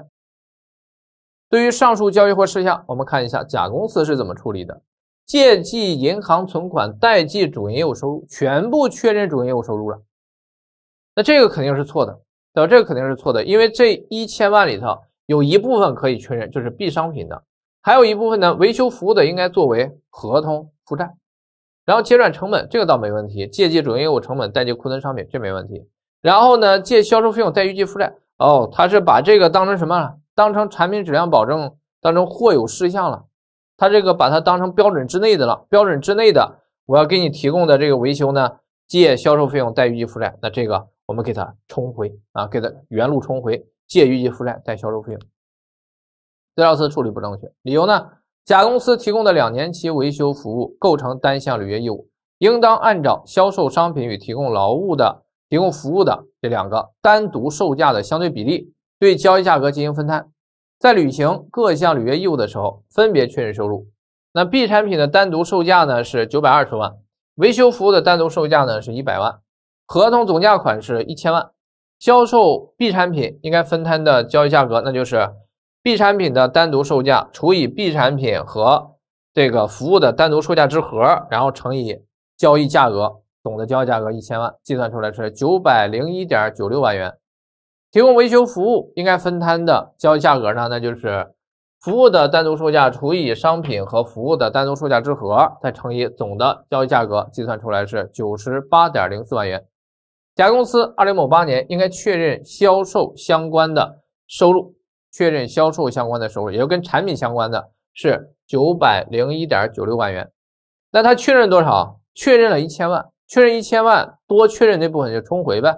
对于上述交易或事项，我们看一下甲公司是怎么处理的：借记银行存款，贷记主营业务收入，全部确认主营业务收入了。那这个肯定是错的，对吧？这个肯定是错的，因为这一千万里头有一部分可以确认，就是 B 商品的，还有一部分呢，维修服务的应该作为合同负债，然后结转成本，这个倒没问题，借记主营业务成本，贷记库存商品，这没问题。然后呢，借销售费用，贷预计负债。哦，他是把这个当成什么？当成产品质量保证当中或有事项了，他这个把它当成标准之内的了，标准之内的我要给你提供的这个维修呢，借销售费用贷预计负债，那这个我们给它冲回啊，给它原路冲回，借预计负债带销售费用。第二次处理不正确，理由呢？甲公司提供的两年期维修服务构成单项履约义务，应当按照销售商品与提供劳务的提供服务的这两个单独售价的相对比例。对交易价格进行分摊，在履行各项履约义务的时候，分别确认收入。那 B 产品的单独售价呢是九百二十万，维修服务的单独售价呢是一百万，合同总价款是一千万。销售 B 产品应该分摊的交易价格，那就是 B 产品的单独售价除以 B 产品和这个服务的单独售价之和，然后乘以交易价格总的交易价格一千万，计算出来是九百零一点九六万元。提供维修服务应该分摊的交易价格呢？那就是服务的单独售价除以商品和服务的单独售价之和，再乘以总的交易价格，计算出来是九十八点零四万元。甲公司二零某八年应该确认销售相关的收入，确认销售相关的收入，也就跟产品相关的是九百零一点九六万元。那他确认多少？确认了一千万，确认一千万多确认那部分就冲回呗，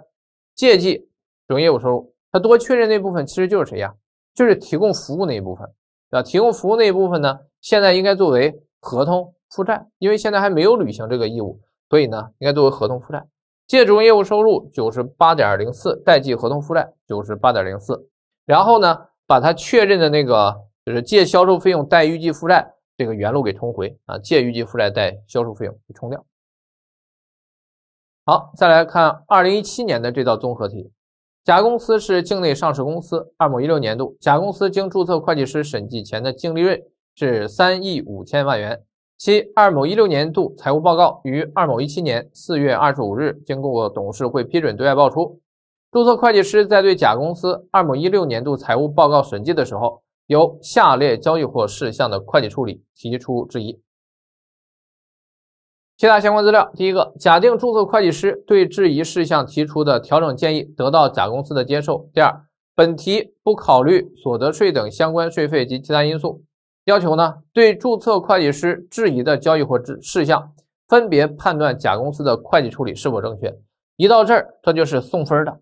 借记。主营业务收入，它多确认那部分其实就是谁呀？就是提供服务那一部分，对吧？提供服务那一部分呢，现在应该作为合同负债，因为现在还没有履行这个义务，所以呢，应该作为合同负债。借主营业务收入九十八点零四，贷记合同负债九十八点零四。然后呢，把它确认的那个就是借销售费用贷预计负债这个原路给冲回啊，借预计负债贷销售费用给冲掉。好，再来看二零一七年的这道综合题。甲公司是境内上市公司。二某一六年度，甲公司经注册会计师审计前的净利润是三亿五千万元。其二某一六年度财务报告于二某一七年四月二十五日经过董事会批准对外报出。注册会计师在对甲公司二某一六年度财务报告审计的时候，有下列交易或事项的会计处理提出质疑。其他相关资料，第一个，假定注册会计师对质疑事项提出的调整建议得到甲公司的接受。第二，本题不考虑所得税等相关税费及其他因素。要求呢，对注册会计师质疑的交易或事事项，分别判断甲公司的会计处理是否正确。一到这儿，这就是送分的。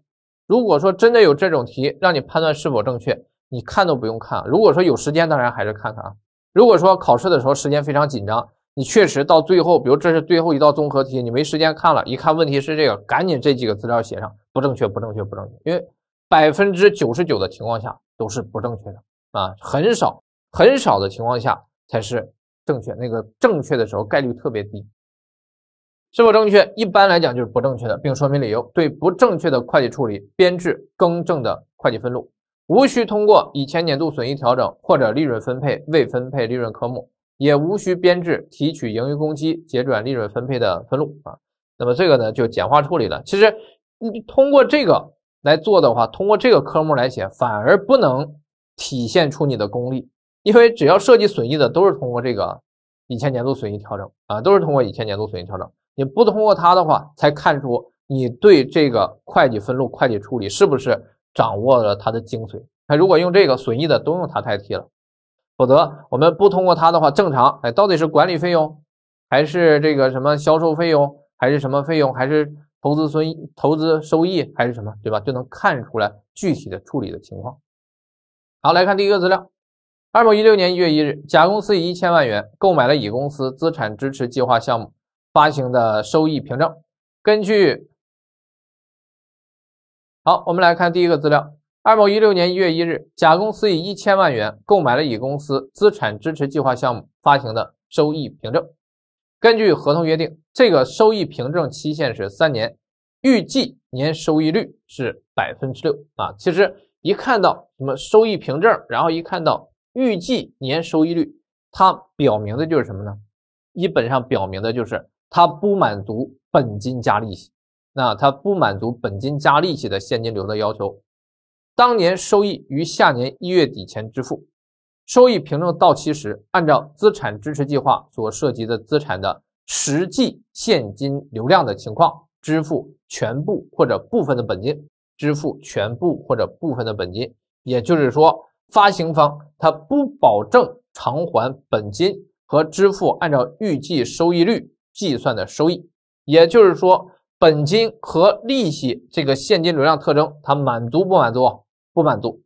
如果说真的有这种题让你判断是否正确，你看都不用看。如果说有时间，当然还是看看啊。如果说考试的时候时间非常紧张。你确实到最后，比如这是最后一道综合题，你没时间看了，一看问题是这个，赶紧这几个资料写上，不正确，不正确，不正确，因为百分之九十九的情况下都是不正确的啊，很少很少的情况下才是正确，那个正确的时候概率特别低。是否正确，一般来讲就是不正确的，并说明理由。对不正确的会计处理，编制更正的会计分录，无需通过以前年度损益调整或者利润分配未分配利润科目。也无需编制提取盈余公积、结转利润分配的分录啊，那么这个呢就简化处理了。其实你通过这个来做的话，通过这个科目来写，反而不能体现出你的功力，因为只要涉及损益的，都是通过这个以前年度损益调整啊，都是通过以前年度损益调整。你不通过它的话，才看出你对这个会计分录、会计处理是不是掌握了它的精髓。他如果用这个损益的，都用它代替了。否则，我们不通过它的话，正常哎，到底是管理费用，还是这个什么销售费用，还是什么费用，还是投资损投资收益，还是什么，对吧？就能看出来具体的处理的情况。好，来看第一个资料。二零一六年一月一日，甲公司以一千万元购买了乙公司资产支持计划项目发行的收益凭证。根据，好，我们来看第一个资料。二零一六年一月一日，甲公司以一千万元购买了乙公司资产支持计划项目发行的收益凭证。根据合同约定，这个收益凭证期限是三年，预计年收益率是百分之六。啊，其实一看到什么收益凭证，然后一看到预计年收益率，它表明的就是什么呢？基本上表明的就是它不满足本金加利息，那它不满足本金加利息的现金流的要求。当年收益于下年一月底前支付，收益凭证到期时，按照资产支持计划所涉及的资产的实际现金流量的情况支付全部或者部分的本金，支付全部或者部分的本金，也就是说，发行方他不保证偿还本金和支付按照预计收益率计算的收益，也就是说，本金和利息这个现金流量特征，它满足不满足？不满足，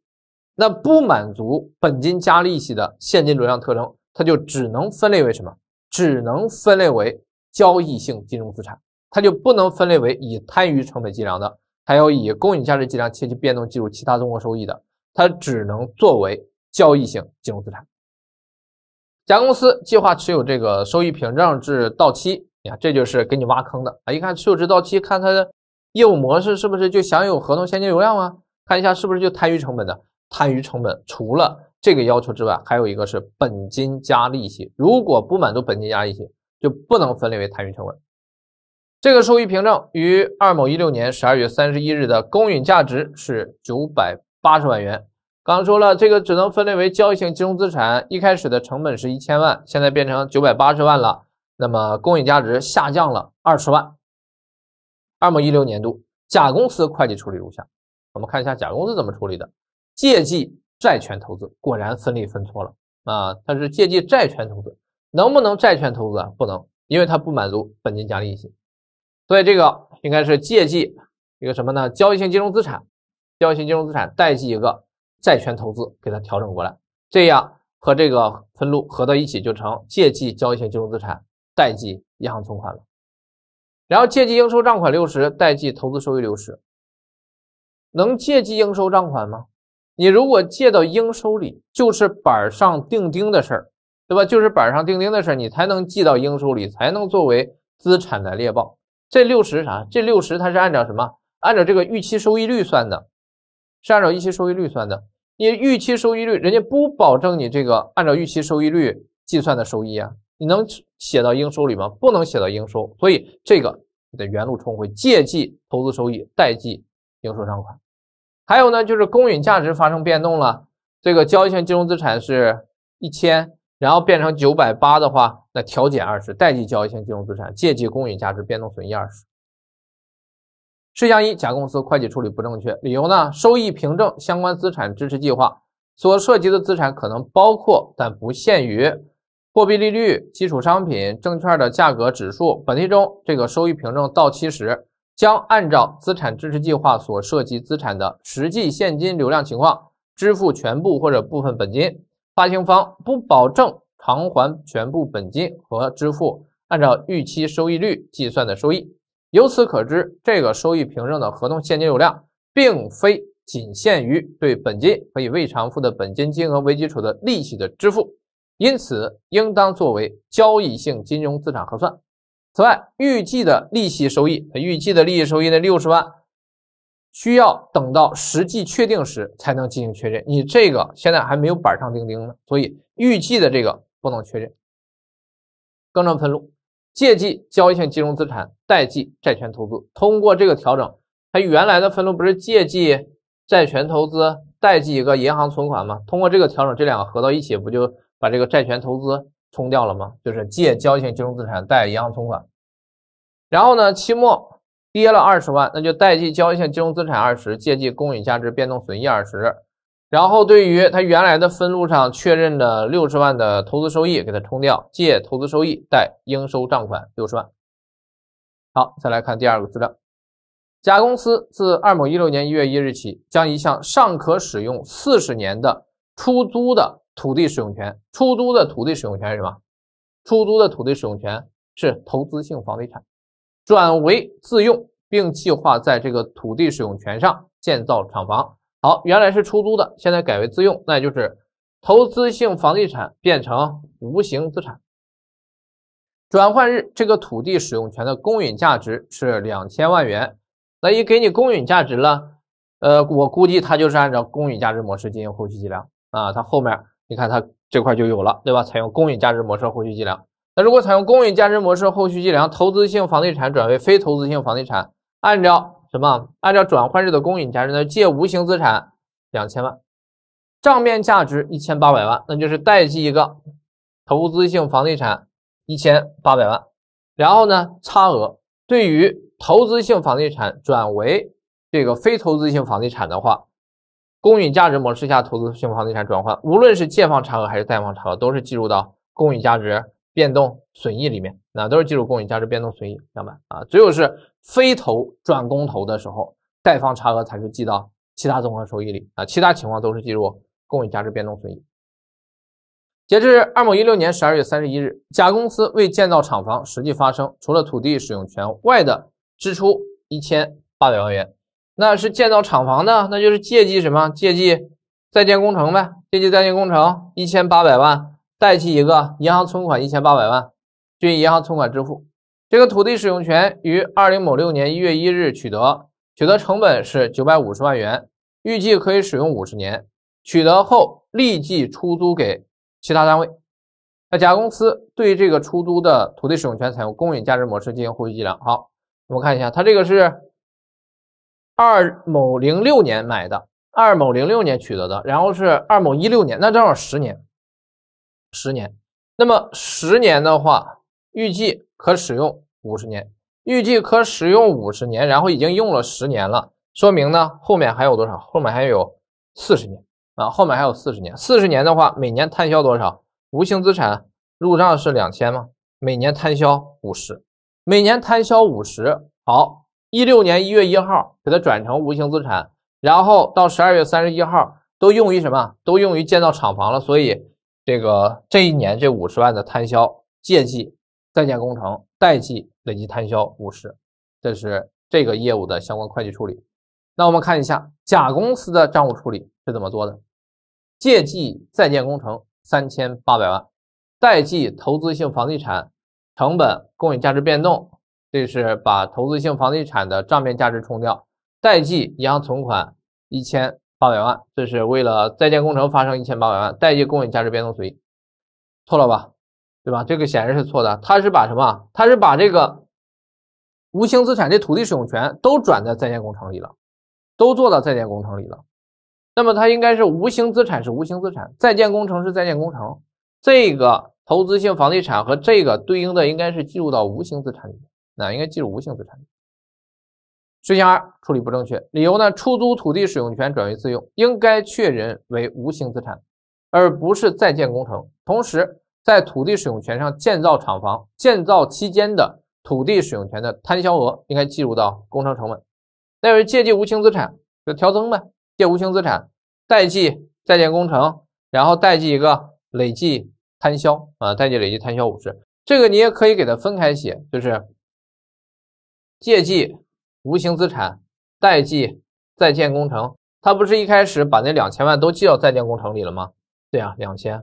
那不满足本金加利息的现金流量特征，它就只能分类为什么？只能分类为交易性金融资产，它就不能分类为以摊余成本计量的，还有以公允价值计量且记变动计入其他综合收益的，它只能作为交易性金融资产。甲公司计划持有这个收益凭证至到期，你看这就是给你挖坑的啊！一看持有至到期，看它的业务模式是不是就享有合同现金流量啊？看一下是不是就摊余成本的摊余成本，除了这个要求之外，还有一个是本金加利息。如果不满足本金加利息，就不能分类为摊余成本。这个收益凭证于二某一六年十二月三十一日的公允价值是九百八十万元。刚说了，这个只能分类为交易性金融资产。一开始的成本是一千万，现在变成九百八十万了，那么公允价值下降了二十万。二某一六年度，甲公司会计处理如下。我们看一下甲公司怎么处理的，借记债权投资，果然分类分错了啊！它是借记债权投资，能不能债权投资？啊？不能，因为它不满足本金加利息，所以这个应该是借记一个什么呢？交易性金融资产，交易性金融资产代记一个债权投资，给它调整过来，这样和这个分录合到一起就成借记交易性金融资产，贷记银行存款了，然后借记应收账款六十，贷记投资收益六十。能借记应收账款吗？你如果借到应收里，就是板上钉钉的事儿，对吧？就是板上钉钉的事儿，你才能记到应收里，才能作为资产的列报。这六十啥？这六十它是按照什么？按照这个预期收益率算的，是按照预期收益率算的。你预期收益率，人家不保证你这个按照预期收益率计算的收益啊，你能写到应收里吗？不能写到应收，所以这个得原路重回，借记投资收益，贷记应收账款。还有呢，就是公允价值发生变动了。这个交易性金融资产是一千，然后变成九百八的话，那调减二十，贷记交易性金融资产，借记公允价值变动损益二十。事项一，甲公司会计处理不正确。理由呢？收益凭证相关资产支持计划所涉及的资产可能包括，但不限于货币利率、基础商品、证券的价格指数。本题中，这个收益凭证到期时。将按照资产支持计划所涉及资产的实际现金流量情况支付全部或者部分本金，发行方不保证偿还全部本金和支付按照预期收益率计算的收益。由此可知，这个收益凭证的合同现金流量并非仅限于对本金和以未偿付的本金金额为基础的利息的支付，因此应当作为交易性金融资产核算。此外，预计的利息收益，预计的利息收益那六十万，需要等到实际确定时才能进行确认。你这个现在还没有板上钉钉呢，所以预计的这个不能确认。更正分录：借记交易性金融资产，贷记债权投资。通过这个调整，它原来的分录不是借记债权投资，贷记一个银行存款吗？通过这个调整，这两个合到一起，不就把这个债权投资？冲掉了吗？就是借交易性金融资产贷银行存款，然后呢，期末跌了二十万，那就贷记交易性金融资产二十，借记公允价值变动损益二十，然后对于他原来的分录上确认的六十万的投资收益给它冲掉，借投资收益贷应收账款六十万。好，再来看第二个资料，甲公司自二零一六年一月一日起，将一项尚可使用四十年的出租的。土地使用权出租的土地使用权是什么？出租的土地使用权是投资性房地产，转为自用，并计划在这个土地使用权上建造厂房。好，原来是出租的，现在改为自用，那就是投资性房地产变成无形资产。转换日，这个土地使用权的公允价值是两千万元。那一给你公允价值了，呃，我估计它就是按照公允价值模式进行后续计量啊，它后面。你看它这块就有了，对吧？采用公允价值模式后续计量。那如果采用公允价值模式后续计量，投资性房地产转为非投资性房地产，按照什么？按照转换日的公允价值呢？借无形资产两千万，账面价值一千八百万，那就是代记一个投资性房地产一千八百万。然后呢，差额对于投资性房地产转为这个非投资性房地产的话。公允价值模式下，投资性房地产转换，无论是借方差额还是贷方差额，都是计入到公允价值变动损益里面，那都是计入公允价值变动损益，明白啊？只有是非投转公投的时候，贷方差额才是记到其他综合收益里啊，其他情况都是计入公允价值变动损益。截至二零一六年十二月三十一日，甲公司为建造厂房实际发生除了土地使用权外的支出一千八百万元。那是建造厂房的，那就是借记什么？借记在建工程呗。借记在建工程一千八百万，代替一个银行存款一千八百万，均银行存款支付。这个土地使用权于二零某六年一月一日取得，取得成本是九百五十万元，预计可以使用五十年。取得后立即出租给其他单位。那甲公司对这个出租的土地使用权采用公允价值模式进行后续计量。好，我们看一下，它这个是。二某零六年买的，二某零六年取得的，然后是二某一六年，那正好十年，十年。那么十年的话，预计可使用五十年，预计可使用五十年，然后已经用了十年了，说明呢，后面还有多少？后面还有四十年啊，后面还有四十年。四十年的话，每年摊销多少？无形资产入账是两千吗？每年摊销五十，每年摊销五十，好。一六年一月一号给它转成无形资产，然后到十二月三十一号都用于什么？都用于建造厂房了。所以这个这一年这五十万的摊销借记在建工程，贷记累计摊销五十。这是这个业务的相关会计处理。那我们看一下甲公司的账务处理是怎么做的：借记在建工程三千八百万，贷记投资性房地产成本公允价值变动。这是把投资性房地产的账面价值冲掉，代记银行存款一千八百万。这是为了在建工程发生一千八百万，代记公允价值变动损益，错了吧？对吧？这个显然是错的。他是把什么？他是把这个无形资产的土地使用权都转在在建工程里了，都做到在建工程里了。那么它应该是无形资产是无形资产，在建工程是在建工程，这个投资性房地产和这个对应的应该是计入到无形资产里面。那应该计入无形资产。选项二处理不正确，理由呢？出租土地使用权转为自用，应该确认为无形资产，而不是在建工程。同时，在土地使用权上建造厂房，建造期间的土地使用权的摊销额应该计入到工程成本。那是借记无形资产，就调增呗，借无形资产，代记在建工程，然后代记一个累计摊销啊，代记累计摊销五十。这个你也可以给它分开写，就是。借记无形资产，贷记在建工程。他不是一开始把那两千万都记到在建工程里了吗？对啊，两千。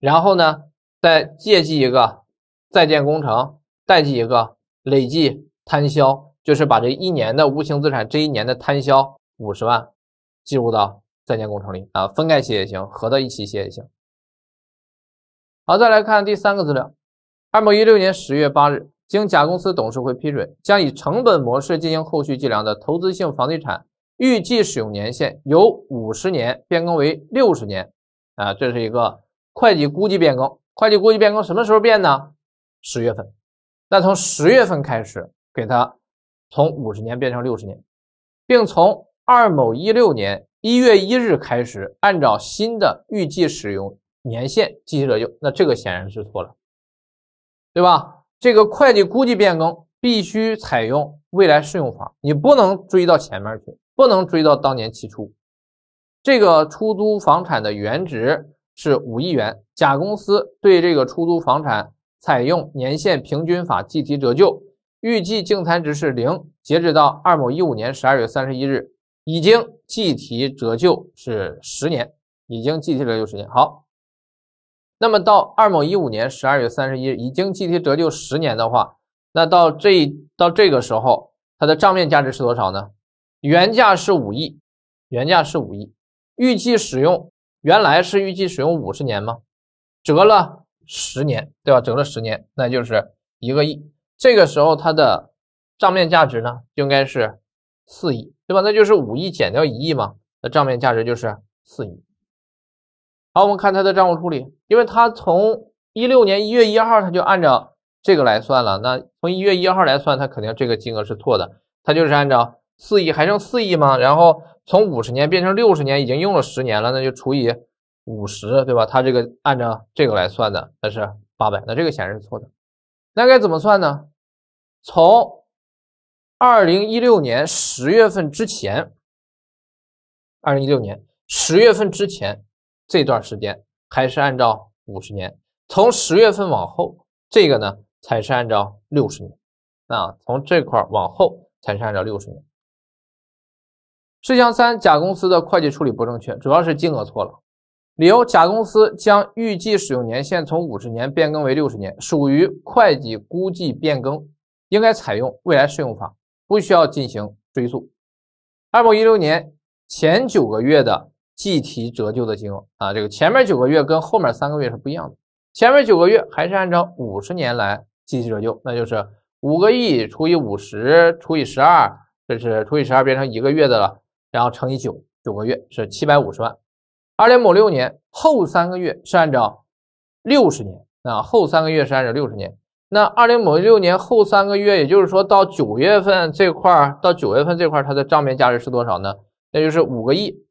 然后呢，再借记一个在建工程，贷记一个累计摊销，就是把这一年的无形资产这一年的摊销五十万，计入到在建工程里啊，分开写也行，合到一起写也行。好，再来看第三个资料，二零一六年十月八日。经甲公司董事会批准，将以成本模式进行后续计量的投资性房地产预计使用年限由五十年变更为六十年，啊，这是一个会计估计变更。会计估计变更什么时候变呢？十月份，那从十月份开始，给它从五十年变成六十年，并从二某一六年一月一日开始，按照新的预计使用年限计提折旧。那这个显然是错了，对吧？这个会计估计变更必须采用未来适用法，你不能追到前面去，不能追到当年期初。这个出租房产的原值是五亿元，甲公司对这个出租房产采用年限平均法计提折旧，预计净残值是零。截止到二零一五年十二月三十一日，已经计提折旧是十年，已经计提折旧十年。好。那么到二某一五年十二月三十一日，已经计提折旧十年的话，那到这到这个时候，它的账面价值是多少呢？原价是五亿，原价是五亿，预计使用原来是预计使用五十年吗？折了十年，对吧？折了十年，那就是一个亿。这个时候它的账面价值呢，应该是四亿，对吧？那就是五亿减掉一亿嘛，那账面价值就是四亿。好，我们看他的账务处理，因为他从一六年一月一号他就按照这个来算了。那从一月一号来算，他肯定这个金额是错的。他就是按照四亿还剩四亿吗？然后从五十年变成六十年，已经用了十年了，那就除以五十，对吧？他这个按照这个来算的，那是八百，那这个显然是错的。那该怎么算呢？从二零一六年十月份之前，二零一六年十月份之前。这段时间还是按照五十年，从十月份往后，这个呢才是按照六十年。啊，从这块往后才是按照六十年。事项三，甲公司的会计处理不正确，主要是金额错了。理由：甲公司将预计使用年限从五十年变更为六十年，属于会计估计变更，应该采用未来适用法，不需要进行追溯。二零一六年前九个月的。计提折旧的金额啊，这个前面九个月跟后面三个月是不一样的。前面九个月还是按照五十年来计提折旧，那就是五个亿除以五十除以十二，这是除以十二变成一个月的了，然后乘以九，九个月是七百五十万。二零某六年后三个月是按照六十年啊，后三个月是按照六十年。那二零某六年后三个月，也就是说到九月份这块儿，到九月份这块儿它的账面价值是多少呢？那就是五个亿。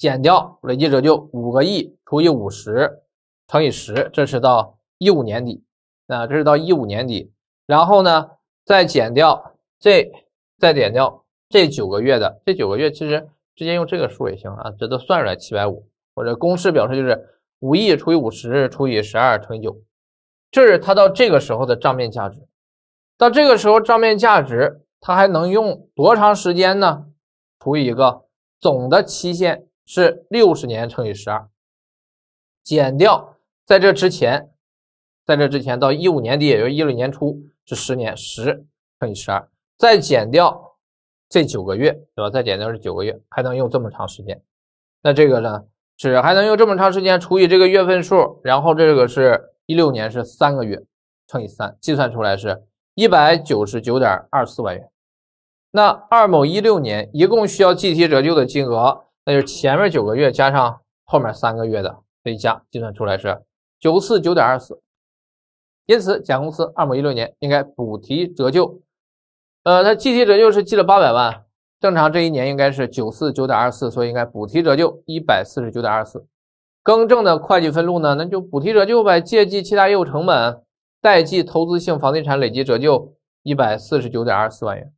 减掉累计折旧五个亿除以五十乘以十，这是到一五年底啊，这是到一五年底。然后呢，再减掉这，再减掉这九个月的，这九个月其实直接用这个数也行啊，这都算出来七百五，或者公式表示就是五亿除以五十除以十二乘以九，这是它到这个时候的账面价值。到这个时候账面价值，它还能用多长时间呢？除以一个总的期限。是六十年乘以十二，减掉在这之前，在这之前到一五年底也就一六年初是十年，十乘以十二，再减掉这九个月，对吧？再减掉这九个月还能用这么长时间，那这个呢是还能用这么长时间除以这个月份数，然后这个是一六年是三个月乘以三，计算出来是一百九十九点二四万元。那二某一六年一共需要计提折旧的金额。那就是前面九个月加上后面三个月的这一加，计算出来是九四九点二四。因此，甲公司二零一六年应该补提折旧，呃，它计提折旧是记了八百万，正常这一年应该是九四九点二四，所以应该补提折旧一百四十九点二四。更正的会计分录呢，那就补提折旧呗，借记其他业务成本，贷记投资性房地产累计折旧一百四十九点二四万元。